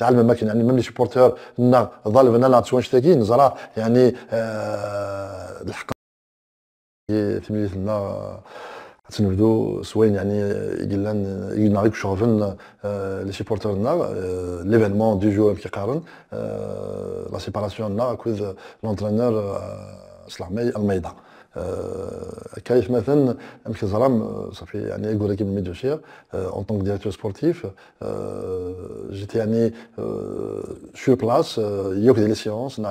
Les supporters de l'événement du jour la séparation l'entraîneur Almeida. en tant que directeur sportif j'étais allé euh, sur place, euh, il y a eu des séances, il des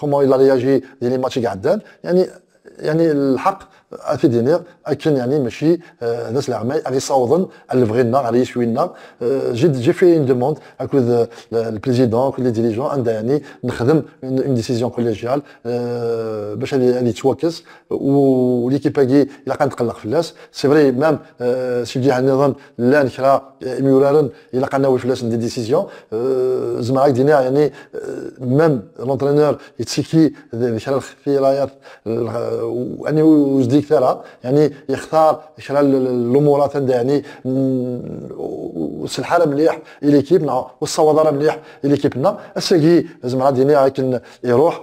كومون يلا رياجي ديال الماتش ماتش قاعدين يعني يعني الحق في دينير اكن يعني ماشي الناس آه، اللي عمال غير صوضن النار لنا غير يشوينا آه، جيت جي في اون دوموند هاكود البريزيدون كل ديريجون عندها يعني نخدم اون ديسيزيون كوليجيال باش اللي تواكس وليكيب هاكي الا كان تقلق في الناس سي فري مام سي جي النظام لا نكرا ميولارن الا كان ناوي في الناس دي ديسيزيون آه، زعما راك دينير يعني مام لونترينور يتسيكي ذكرى الخفيرايات واني واش ديك ثرا يعني يختار شرا الامورات يعني وسلحه مليح ليكيبنا والصوادره مليح ليكيبنا السقي لازم غادي يروح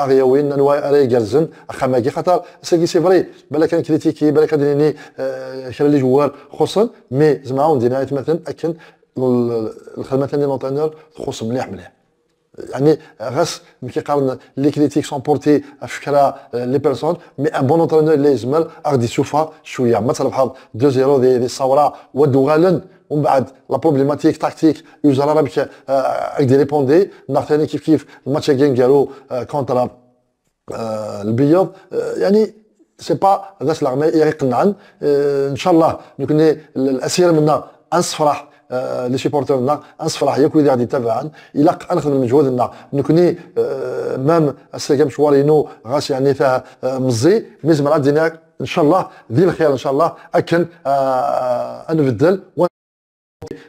اغيوين نوايا راهي يقرزن اخماكي خطر سي سي فري بلا كان كريتيكي بلا كان ديني آه، شري لي جوار خصن مي زعما وندينا مثلا اكن الخدمه تاع لونترينور تخص مليح مليح يعني غاس ملي كيقارن لي كريتيك سون بورتي فكرا آه، لي بيرسون مي ان بون اونترينور اللي اغدي غادي يشوفها شويه مثلا بحال 2 0 دي, دي الثوره ودوغالن ومن بعد لا بروبليماتيك تاكتيك يوزا ربك اكدي ريبوندي النهار ثاني كيف كيف الماتش جيم ديالو كونترا البيض يعني سي با غاس لاغمي يقنعن ان شاء الله نكون الاسير منا انصفراح آه لي سيبورترنا انصفراح ياك اللي غادي يتابعن الا نخدم المجهود لنا نكوني آه مام السيكام شوارينو غاس يعني فيها مزي ميزمرا ديناك ان شاء الله دير الخير ان شاء الله اكن انبدل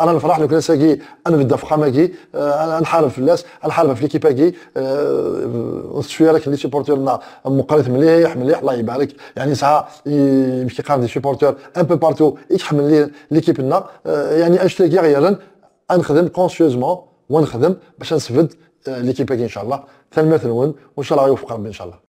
انا نفرح لو كان ساكي انا في فخاماكي انا نحارب في الناس نحارب في ليكيب ليكيباكي آه، آه، شويه راك لي سيبورتور لنا مقارنه مليح مليح الله يبارك يعني ساعه يمشي قارن دي سيبورتور ان بو بارتو يتحمل لي ليكيب لنا آه، يعني اشتاقي غير نخدم كونسيوزمون ونخدم باش نسفد ليكيباكي ان شاء الله تنمات نون وان شاء الله يوفق ربي ان شاء الله